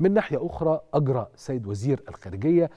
من ناحية أخرى أجرى سيد وزير الخارجية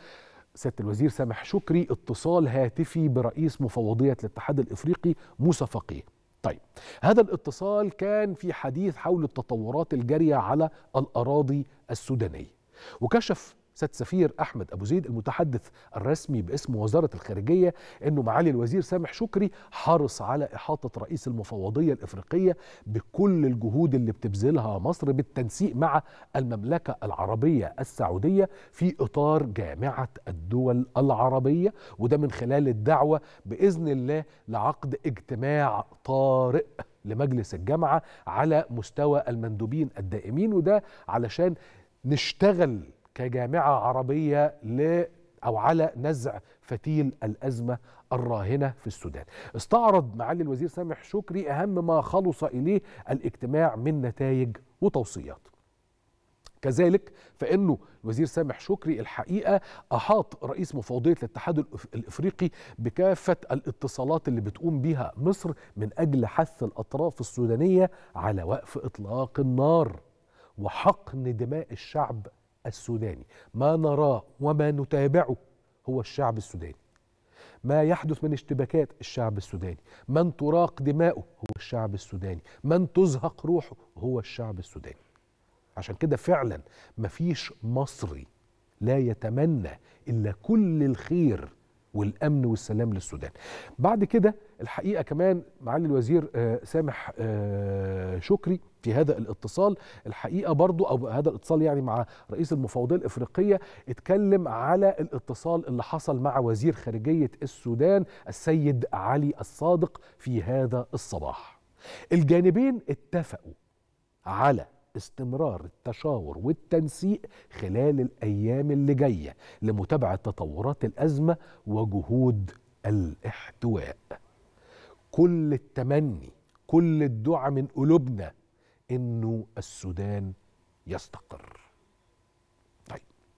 سياده الوزير سامح شكري اتصال هاتفي برئيس مفوضيه الاتحاد الافريقي موسى فقيه. طيب هذا الاتصال كان في حديث حول التطورات الجاريه على الاراضي السودانيه وكشف سيد سفير احمد ابو زيد المتحدث الرسمي باسم وزاره الخارجيه انه معالي الوزير سامح شكري حرص على احاطه رئيس المفوضيه الافريقيه بكل الجهود اللي بتبذلها مصر بالتنسيق مع المملكه العربيه السعوديه في اطار جامعه الدول العربيه وده من خلال الدعوه باذن الله لعقد اجتماع طارئ لمجلس الجامعه على مستوى المندوبين الدائمين وده علشان نشتغل كجامعة عربية ل أو على نزع فتيل الأزمة الراهنة في السودان استعرض معالي الوزير سامح شكري أهم ما خلص إليه الاجتماع من نتائج وتوصيات كذلك فانه الوزير سامح شكري الحقيقه احاط رئيس مفوضيه الاتحاد الافريقي بكافه الاتصالات اللي بتقوم بها مصر من اجل حث الاطراف السودانيه على وقف اطلاق النار وحقن دماء الشعب السوداني ما نراه وما نتابعه هو الشعب السوداني ما يحدث من اشتباكات الشعب السوداني من تراق دماؤه هو الشعب السوداني من تزهق روحه هو الشعب السوداني عشان كده فعلا مفيش مصري لا يتمنى إلا كل الخير والامن والسلام للسودان. بعد كده الحقيقه كمان معالي الوزير آه، سامح آه، شكري في هذا الاتصال الحقيقه برضو او هذا الاتصال يعني مع رئيس المفوضيه الافريقيه اتكلم على الاتصال اللي حصل مع وزير خارجيه السودان السيد علي الصادق في هذا الصباح. الجانبين اتفقوا على استمرار التشاور والتنسيق خلال الايام اللي جايه لمتابعه تطورات الازمه وجهود الاحتواء كل التمني كل الدعاء من قلوبنا انه السودان يستقر